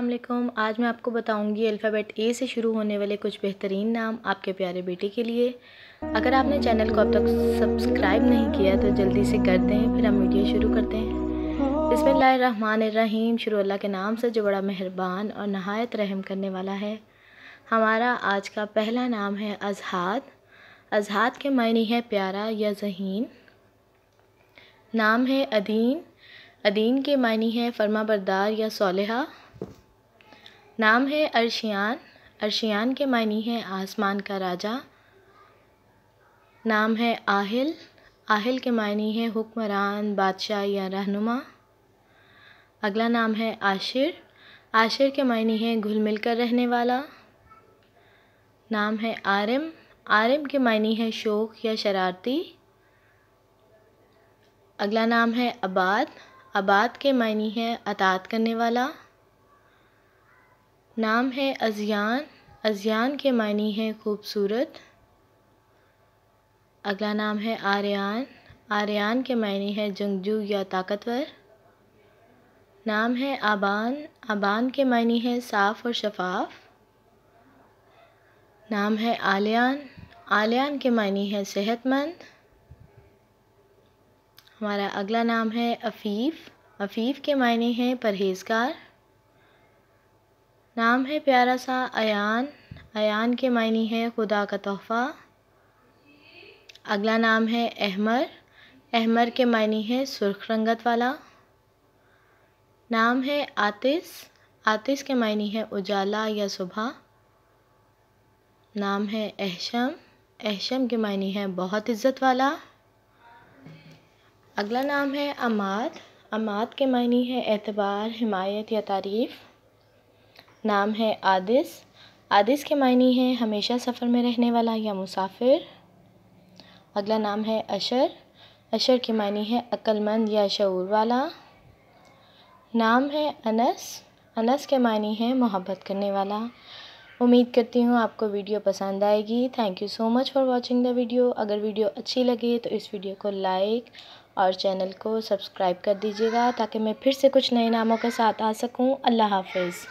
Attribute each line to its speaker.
Speaker 1: अल्लाम आज मैं आपको बताऊंगी अल्फ़ाबेट ए से शुरू होने वाले कुछ बेहतरीन नाम आपके प्यारे बेटे के लिए अगर आपने चैनल को अब तक सब्सक्राइब नहीं किया तो जल्दी से कर दें फिर हम वीडियो शुरू करते हैं बसमान रहीम शुरू अल्लाह के नाम से जो बड़ा मेहरबान और नहायत रहम करने वाला है हमारा आज का पहला नाम है अजहाद अजहाद के मायने है प्यारा या जहीन नाम है अदीन अदीन के मायने है फर्मा बरदार या सोलह नाम है अर्शियान अर्शियान के मानी है आसमान का राजा नाम है आहिल आहिल के मानी है हुक्मरान बादशाह या रहनुमा अगला नाम है आशिर आशिर के मानी है घुल मिल कर रहने वाला नाम है आरम आरम के मानी है शोक या शरारती अगला नाम है आबाद आबाद के मानी है अतात करने वाला नाम है अजियान अजियान के मानी है खूबसूरत अगला नाम है आर्यान आर्यान के मानी है जंगजू या ताकतवर नाम है आबान आबान के मानी है साफ़ और शफाफ नाम है आलियान आलियान के मानी है सेहतमंद हमारा अगला नाम है अफ़ीफ़ अफ़ीफ़ के मायने हैं परहेज़गार नाम है प्यारा सा अयान अयान के मायने है खुदा का तोहफ़ा अगला नाम है अहमर अहमर के मायने है सुर्ख रंगत वाला नाम है आतिस आतिस के मायने है उजाला या सुबह नाम है अहशम अहशम के मायने है बहुत इज़्ज़त वाला अगला नाम है अमाद अमाद के मायने है एतबार हिमायत या तारीफ़ नाम है आदिस आदिस के मायने है हमेशा सफ़र में रहने वाला या मुसाफिर अगला नाम है अशर अशर के मानी है अक्लमंद या शूर वाला नाम है अनस अनस के मानी है मोहब्बत करने वाला उम्मीद करती हूँ आपको वीडियो पसंद आएगी thank you so much for watching the video अगर वीडियो अच्छी लगे तो इस वीडियो को लाइक और चैनल को सब्सक्राइब कर दीजिएगा ताकि मैं फिर से कुछ नए नामों के साथ आ सकूँ अल्लाह हाफिज़